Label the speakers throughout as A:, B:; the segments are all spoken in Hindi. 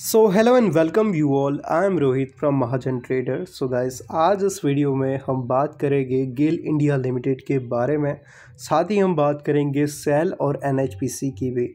A: So hello and welcome you all I am Rohit from Mahajan trader so guys आज इस वीडियो में हम बात करेंगे गेल इंडिया लिमिटेड के बारे में साथ ही हम बात करेंगे सेल और एन की भी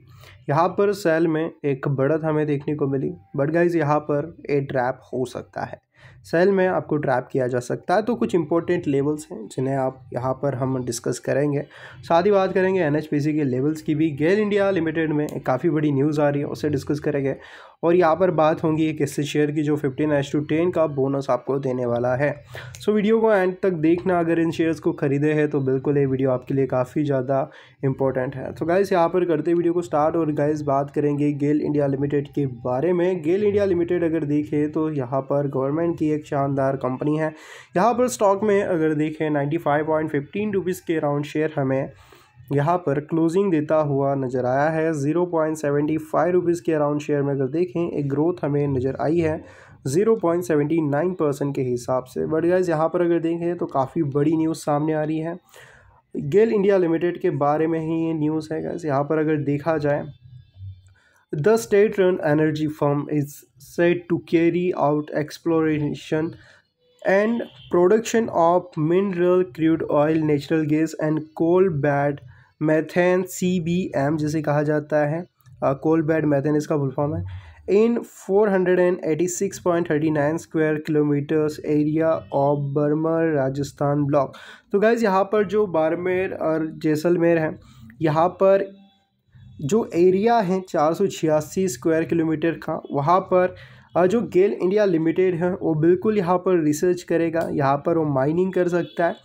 A: यहाँ पर सेल में एक बढ़त हमें देखने को मिली बट गाइज यहाँ पर ए ट्रैप हो सकता है सेल में आपको ट्रैप किया जा सकता है तो कुछ इंपॉर्टेंट लेवल्स हैं जिन्हें आप यहाँ पर हम डिस्कस करेंगे साथ ही बात करेंगे एन के लेवल्स की भी गेल इंडिया लिमिटेड में काफ़ी बड़ी न्यूज़ आ रही है उसे डिस्कस करेंगे और यहाँ पर बात होंगी एक इससे शेयर की जो फिफ्टीन एच टू टेन का बोनस आपको देने वाला है सो so, वीडियो को एंड तक देखना अगर इन शेयर्स को खरीदे हैं तो बिल्कुल ये वीडियो आपके लिए काफ़ी ज़्यादा इंपॉर्टेंट है तो गाइज़ यहाँ पर करते वीडियो को स्टार्ट और गाइज़ बात करेंगे गेल इंडिया लिमिटेड के बारे में गेल इंडिया लिमिटेड अगर देखे तो यहाँ पर गवर्नमेंट की एक शानदार कंपनी है यहाँ पर स्टॉक में अगर देखें ninety five point fifteen rupees के अराउंड शेयर हमें यहाँ पर क्लोजिंग देता हुआ नज़र आया है zero point seventy five rupees के अराउंड शेयर में अगर देखें एक ग्रोथ हमें नज़र आई है zero point seventy nine percent के हिसाब से बट गाइज यहाँ पर अगर देखें तो काफ़ी बड़ी न्यूज़ सामने आ रही है गेल इंडिया लिमिटेड के बारे में ही ये न्यूज़ है गाइज यहाँ पर अगर देखा जाए the state run energy firm is set to carry out exploration and production of mineral crude oil natural gas and coal bed methane C B M जिसे कहा जाता है कोल बैड मैथेन इसका फुल फॉर्म है in 486.39 square kilometers area of Barmer Rajasthan block तो गैज़ यहाँ पर जो बारमेर और जैसलमेर है यहाँ पर जो एरिया है चार स्क्वायर किलोमीटर का वहाँ पर जो गेल इंडिया लिमिटेड है वो बिल्कुल यहाँ पर रिसर्च करेगा यहाँ पर वो माइनिंग कर सकता है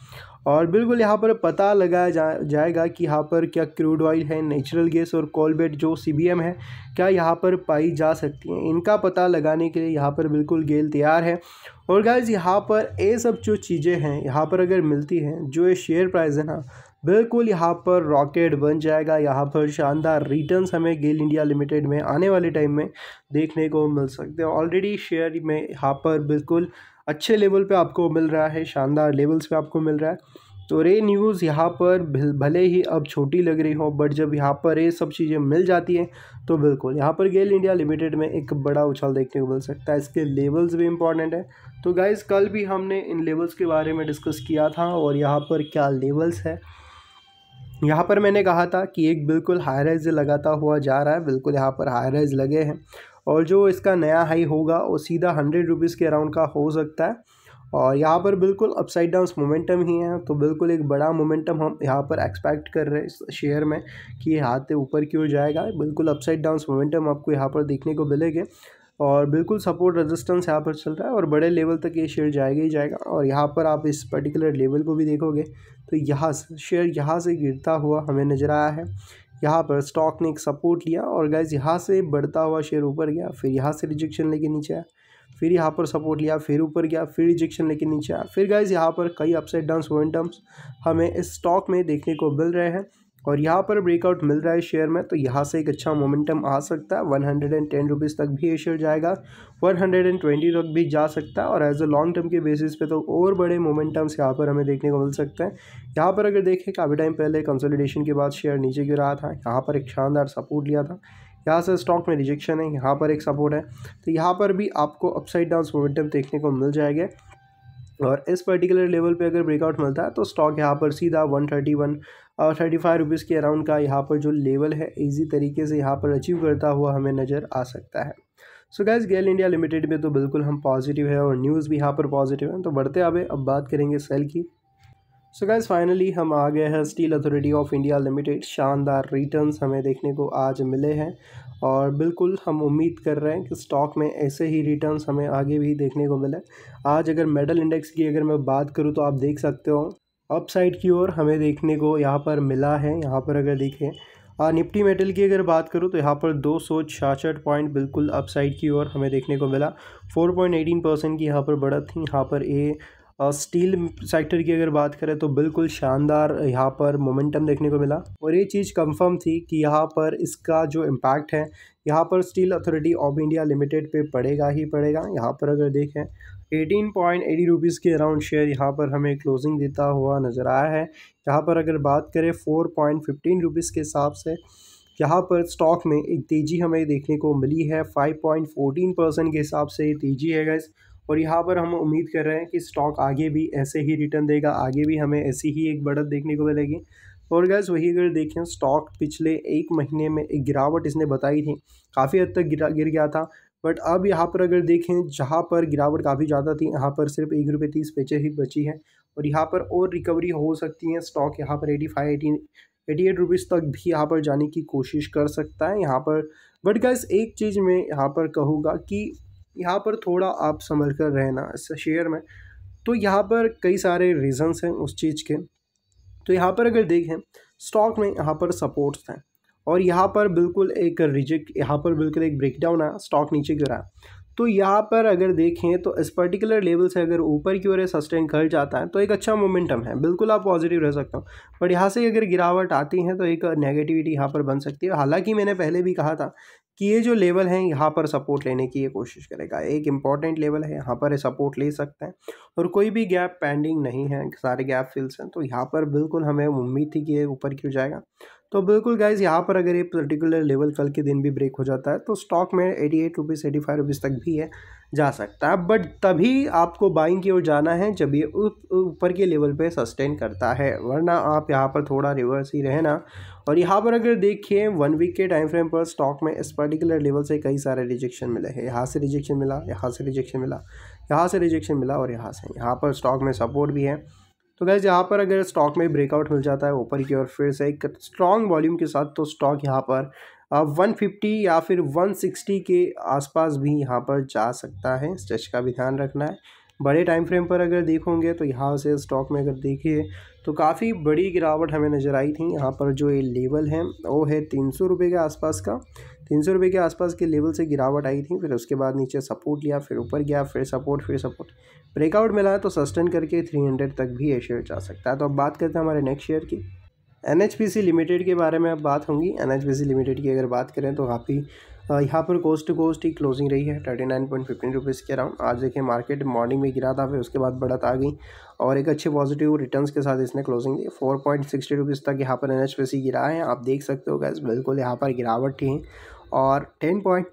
A: और बिल्कुल यहाँ पर पता लगाया जा जाएगा कि यहाँ पर क्या क्रूड ऑयल है नेचुरल गैस और कोलबेट जो सी है क्या यहाँ पर पाई जा सकती हैं इनका पता लगाने के लिए यहाँ पर बिल्कुल गेल तैयार है और गाइज यहाँ पर ये सब जो चीज़ें हैं यहाँ पर अगर मिलती हैं जो ये शेयर प्राइस है ना बिल्कुल यहाँ पर रॉकेट बन जाएगा यहाँ पर शानदार रिटर्न्स हमें गेल इंडिया लिमिटेड में आने वाले टाइम में देखने को मिल सकते हैं ऑलरेडी शेयर में यहाँ पर बिल्कुल अच्छे लेवल पे आपको मिल रहा है शानदार लेवल्स पे आपको मिल रहा है तो रे न्यूज़ यहाँ पर भले ही अब छोटी लग रही हो बट जब यहाँ पर ये सब चीज़ें मिल जाती हैं तो बिल्कुल यहाँ पर गेल इंडिया लिमिटेड में एक बड़ा उछाल देखने को मिल सकता है इसके लेवल्स भी इंपॉर्टेंट है तो गाइज़ कल भी हमने इन लेवल्स के बारे में डिस्कस किया था और यहाँ पर क्या लेवल्स है यहाँ पर मैंने कहा था कि एक बिल्कुल हाई राइज लगाता हुआ जा रहा है बिल्कुल यहाँ पर हाई राइज लगे हैं और जो इसका नया हाई होगा वो सीधा हंड्रेड रुपीज़ के अराउंड का हो सकता है और यहाँ पर बिल्कुल अपसाइड डाउन मोमेंटम ही है तो बिल्कुल एक बड़ा मोमेंटम हम यहाँ पर एक्सपेक्ट कर रहे हैं इस शेयर में कि ये हाथ ऊपर की ओर जाएगा बिल्कुल अपसाइड डाउन मोमेंटम आपको यहाँ पर देखने को मिलेगा और बिल्कुल सपोर्ट रेजिस्टेंस यहाँ पर चल रहा है और बड़े लेवल तक ये शेयर जाएगा ही जाएगा और यहाँ पर आप इस पर्टिकुलर लेवल को भी देखोगे तो यहाँ शेयर यहाँ से गिरता हुआ हमें नज़र आया है यहाँ पर स्टॉक ने एक सपोर्ट लिया और गैस यहाँ से बढ़ता हुआ शेयर ऊपर गया फिर यहाँ से रिजेक्शन लेके नीचे आया फिर यहाँ पर सपोर्ट लिया फिर ऊपर गया फिर रिजेक्शन लेके नीचे आया फिर गैस यहाँ पर कई अपसाइड डाउन मोमेंटम्स हमें इस स्टॉक में देखने को मिल रहे हैं और यहाँ पर ब्रेकआउट मिल रहा है शेयर में तो यहाँ से एक अच्छा मोमेंटम आ सकता है one hundred and ten rupees तक भी ये शेयर जाएगा वन हंड्रेड एंड ट्वेंटी तक भी जा सकता है और एज अ लॉन्ग टर्म के बेसिस पे तो और बड़े मोमेंटम्स यहाँ पर हमें देखने को मिल सकते हैं यहाँ पर अगर देखें काफ़ी टाइम पहले कंसोलिडेशन के बाद शेयर नीचे गिर रहा था यहाँ पर एक शानदार सपोर्ट लिया था यहाँ से स्टॉक में रिजेक्शन है यहाँ पर एक सपोर्ट है तो यहाँ पर भी आपको अपसाइड डाउन मोमेंटम देखने को मिल जाएगा हाँ। और इस पर्टिकुलर लेवल पे अगर ब्रेकआउट मिलता है तो स्टॉक यहाँ पर सीधा वन थर्टी वन और थर्टी फाइव रुपीज़ के अराउंड का यहाँ पर जो लेवल है इजी तरीके से यहाँ पर अचीव करता हुआ हमें नज़र आ सकता है सो गैस गेल इंडिया लिमिटेड में तो बिल्कुल हम पॉजिटिव है और न्यूज़ भी यहाँ पर पॉजिटिव है तो बढ़ते आवे अब बात करेंगे सेल की सो गैस फाइनली हम आ गए हैं स्टील अथॉरिटी ऑफ इंडिया लिमिटेड शानदार रिटर्न्स हमें देखने को आज मिले हैं और बिल्कुल हम उम्मीद कर रहे हैं कि स्टॉक में ऐसे ही रिटर्न्स हमें आगे भी देखने को मिले आज अगर मेडल इंडेक्स की अगर मैं बात करूँ तो आप देख सकते हो अपसाइड की ओर हमें देखने को यहाँ पर मिला है यहाँ पर अगर देखें और निफ्टी मेटल की अगर बात करूँ तो यहाँ पर दो सौ छियासठ पॉइंट बिल्कुल अपसाइड की ओर हमें देखने को मिला फोर पॉइंट एटीन परसेंट की यहाँ पर बढ़त थी यहाँ पर ए स्टील सेक्टर की अगर बात करें तो बिल्कुल शानदार यहाँ पर मोमेंटम देखने को मिला और ये चीज़ कंफर्म थी कि यहाँ पर इसका जो इम्पैक्ट है यहाँ पर स्टील अथॉरिटी ऑफ इंडिया लिमिटेड पे पड़ेगा ही पड़ेगा यहाँ पर अगर देखें एटीन पॉइंट एटी रुपीज़ के अराउंड शेयर यहाँ पर हमें क्लोजिंग देता हुआ नज़र आया है यहाँ पर अगर बात करें फोर पॉइंट फिफ्टीन रुपीज़ के हिसाब से यहाँ पर स्टॉक में एक तेज़ी हमें देखने को मिली है फाइव पॉइंट फोर्टीन परसेंट के हिसाब से तेज़ी है गैस और यहाँ पर हम उम्मीद कर रहे हैं कि स्टॉक आगे भी ऐसे ही रिटर्न देगा आगे भी हमें ऐसी ही एक बढ़त देखने को मिलेगी और गैस वही अगर देखें स्टॉक पिछले एक महीने में एक गिरावट इसने बताई थी काफ़ी हद तक गिरा गिर गया था बट अब यहाँ पर अगर देखें जहाँ पर गिरावट काफ़ी ज़्यादा थी यहाँ पर सिर्फ एक रुपये तीस पैसे ही बची है और यहाँ पर और रिकवरी हो सकती है स्टॉक यहाँ पर eighty five eighty eighty eight rupees तक भी यहाँ पर जाने की कोशिश कर सकता है यहाँ पर बट गैस एक चीज़ में यहाँ पर कहूँगा कि यहाँ पर थोड़ा आप संभल कर रहना इस शेयर में तो यहाँ पर कई सारे रीज़न्स हैं उस चीज़ के तो यहाँ पर अगर देखें स्टॉक में यहाँ पर सपोर्ट्स हैं और यहाँ पर बिल्कुल एक रिजेक्ट यहाँ पर बिल्कुल एक ब्रेकडाउन आया स्टॉक नीचे गिरा तो यहाँ पर अगर देखें तो इस पर्टिकुलर लेवल से अगर ऊपर की ओर ये सस्टेन कर जाता है तो एक अच्छा मोमेंटम है बिल्कुल आप पॉजिटिव रह सकते हो बट यहाँ से अगर गिरावट आती है तो एक नेगेटिविटी यहाँ पर बन सकती है हालांकि मैंने पहले भी कहा था कि ये जो लेवल है यहाँ पर सपोर्ट लेने की ये कोशिश करेगा एक इम्पॉर्टेंट लेवल है यहाँ पर सपोर्ट ले सकते हैं और कोई भी गैप पेंडिंग नहीं है सारे गैप फिल्स हैं तो यहाँ पर बिल्कुल हमें उम्मीद थी कि ये ऊपर क्यों जाएगा तो बिल्कुल गाइज यहाँ पर अगर ये पर्टिकुलर लेवल कल के दिन भी ब्रेक हो जाता है तो स्टॉक में eighty eight rupees eighty five rupees तक भी है जा सकता है बट तभी आपको बाइंग की ओर जाना है जब ये ऊपर के लेवल पे सस्टेन करता है वरना आप यहाँ पर थोड़ा रिवर्स ही रहना और यहाँ पर अगर देखिए वन वीक के टाइम फ्रेम पर स्टॉक में इस पर्टिकुलर लेवल से कई सारे रिजेक्शन मिले हैं यहाँ से रिजेक्शन मिला यहाँ से रिजेक्शन मिला यहाँ से रिजेक्शन मिला और यहाँ से यहाँ पर स्टॉक में सपोर्ट भी है तो गैस यहाँ पर अगर स्टॉक में ब्रेकआउट मिल जाता है ऊपर की ओर फिर से एक स्ट्रॉन्ग वॉल्यूम के साथ तो स्टॉक यहाँ पर वन फिफ्टी या फिर वन सिक्सटी के आसपास भी यहाँ पर जा सकता है स्ट्रेच का भी ध्यान रखना है बड़े टाइम फ्रेम पर अगर देखोगे तो यहाँ से स्टॉक में अगर देखिए तो काफ़ी बड़ी गिरावट हमें नज़र आई थी यहाँ पर जो ये लेवल है वो है तीन सौ रुपये के आसपास का तीन सौ रुपये के आसपास के लेवल से गिरावट आई थी फिर उसके बाद नीचे सपोर्ट लिया फिर ऊपर गया फिर सपोर्ट फिर सपोर्ट ब्रेकआउट मिला तो सस्टेन करके थ्री हंड्रेड तक भी ये शेयर जा सकता है तो अब बात करते हैं हमारे नेक्स्ट शेयर की एन लिमिटेड के बारे में अब बात होंगी एन लिमिटेड की अगर बात करें तो काफ़ी यहाँ पर कोस्ट टू कोस्ट ही क्लोजिंग रही है thirty nine point fifteen rupees के अराउंड आज देखिए मार्केट मॉर्निंग में गिरा था फिर उसके बाद बढ़त आ गई और एक अच्छे पॉजिटिव रिटर्न्स के साथ इसने क्लोजिंग दी फोर पॉइंट सिक्सटी रुपीज़ तक यहाँ पर एन गिरा है आप देख सकते हो गैस बिल्कुल यहाँ पर गिरावट थी और ten point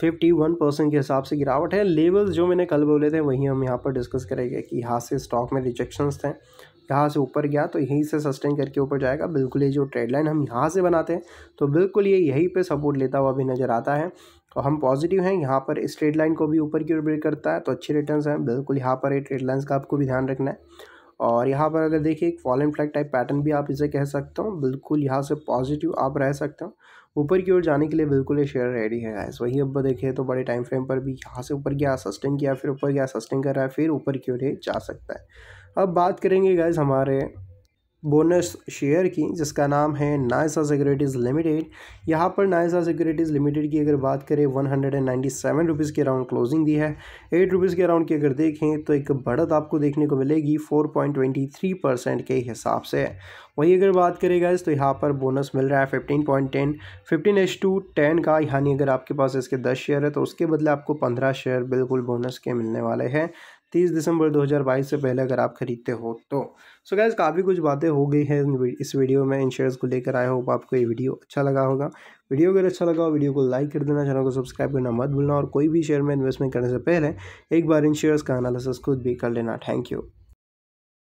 A: fifty one percent के हिसाब से गिरावट है लेवल्स जो मैंने कल बोले थे वही हम यहाँ पर डिस्कस करेंगे कि यहाँ से स्टॉक में रिजेक्शंस थे यहाँ से ऊपर गया तो यहीं से सस्टेन करके ऊपर जाएगा बिल्कुल ये जो ट्रेड लाइन हम यहाँ से बनाते हैं तो बिल्कुल ये यहीं पे सपोर्ट लेता हुआ भी नज़र आता है तो हम पॉजिटिव हैं यहाँ पर इस ट्रेड लाइन को भी ऊपर की ओर ब्रेक करता है तो अच्छे रिटर्न हैं बिल्कुल यहाँ पर ये ट्रेड लाइन्स का आपको भी ध्यान रखना है और यहाँ पर अगर देखिए एक fall and flag type pattern भी आप इसे कह सकते हो बिल्कुल यहाँ से पॉजिटिव आप रह सकते हो ऊपर की ओर जाने के लिए बिल्कुल ये शेयर रेडी है गाइस वही अब देखे तो बड़े टाइम फ्रेम पर भी यहाँ से ऊपर गया सस्टेन किया फिर ऊपर गया सस्टेन कर रहा है फिर ऊपर की ओर ये जा सकता है अब बात करेंगे गाइस हमारे बोनस शेयर की जिसका नाम है नायसा सिक्योरिटीज़ लिमिटेड यहाँ पर नायसा सिक्योरिटीज़ लिमिटेड की अगर बात करें one hundred and ninety seven rupees के अराउंड क्लोजिंग दी है एट रुपीज़ के अराउंड की अगर देखें तो एक बढ़त आपको देखने को मिलेगी four point twenty three percent के हिसाब से वही अगर बात करेगा इस तो यहाँ पर बोनस मिल रहा है fifteen point ten fifteen is to ten का यानी अगर आपके पास इसके दस शेयर है तो उसके बदले आपको पंद्रह शेयर बिल्कुल बोनस के मिलने वाले हैं तीस दिसंबर 2022 से पहले अगर आप ख़रीदते हो तो सो गैस काफ़ी कुछ बातें हो गई है इस वीडियो में इन शेयर्स को लेकर आया हो आपको ये वीडियो अच्छा लगा होगा वीडियो अगर अच्छा लगा हो वीडियो को लाइक कर देना चैनल को सब्सक्राइब करना मत भूलना और कोई भी शेयर में इन्वेस्टमेंट करने से पहले एक बार इन शेयर्स का अनालिसिस खुद भी कर लेना थैंक यू